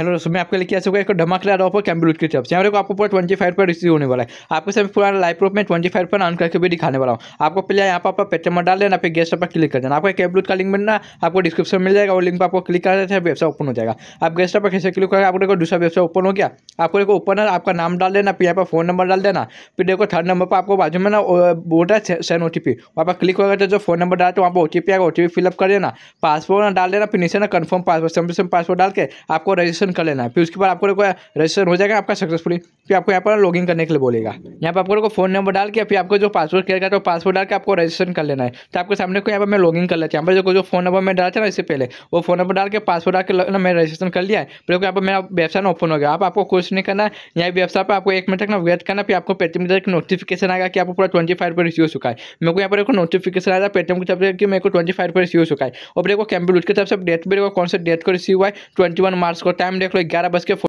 hello दोस्तों मैं आपके लिए क्या चुका एक धमाकेदार ऑफर कैम्ब्यूट की तरफ से यहाँ को आपको पूरा ट्वेंटी फाइव पर रिसीव होने वाला है आपको सिर्फ पूरा लाइव प्रूफ में ट्वेंटी फाइव पर ऑन करके भी दिखाने वाला हूँ आपको पहले यहाँ पर पेटम डाल देना फिर गेस्ट पर क्लिक कर देना आपका कैम्ब्यूट का लिंक मिलना आपको डिस्क्रिप्शन मिल जाएगा वो लिंक पर आपको क्लिक कर देते हैं वेबसाइट ओपन हो जाएगा आप गेस्ट पर कैसे क्लिक करेंगे आपको देखो दूसरा वेबसाइट ओपन हो गया आपको देखो ओपन है आपका नाम डाल देना फिर यहाँ पर फोन नंबर डाल देना फिर देखो थर्ड नंबर पर आपको बाजू में ना बोलता है सेन ओ टी पी वहाँ पर क्लिक होगा तो जो फोन नंबर तो वहाँ पर ओ टी पी आएगा ओ टी पी फिलअप कर देना पासवर्ड डाल देना फिर नीचे ना कन्फर्म पासवर्ड सेम पासवर्ड डाल के आपको रजिस्टर रजिस्ट्रेशन कर लेना है फिर उसके बाद आपको लोग रजिस्ट्रेशन हो जाएगा आपका सक्सेसफुली फिर आपको यहाँ पर लॉगिन करने के लिए बोलेगा यहाँ पर आपको लोग फोन नंबर डाल के फिर आपको जो पासवर्ड किया गया तो पासवर्ड डाल के आपको रजिस्ट्रेशन कर लेना है तो आपके सामने को यहाँ पर मैं लॉगिन कर लेता हूँ यहाँ पर जो फोन नंबर मैं डाला था ना इससे पहले वो फोन नंबर डाल के पासवर्ड डाल के मैं रजिस्ट्रेशन कर लिया है फिर यहाँ पर मेरा वेबसाइट ओपन हो गया आप आपको कुछ नहीं करना है यहाँ वेबसाइट पर आपको एक मिनट तक ना वेट करना फिर आपको पेटीएम की तरफ नोटिफिकेशन आएगा कि आपको पूरा ट्वेंटी फाइव रुपये रिसीव चुका है मेरे को यहाँ पर एक नोटिफिकेशन आया पेटीएम की तरफ कि मेरे को ट्वेंटी फाइव रुपये रिसीव चुका है और मेरे को कैम्प्यूट की तरफ से डेट मेरे को कौन से डेट को रिसीव हुआ है ट्वेंटी वन मार्च को टाइम टाइम देख लो ग्यारह बज के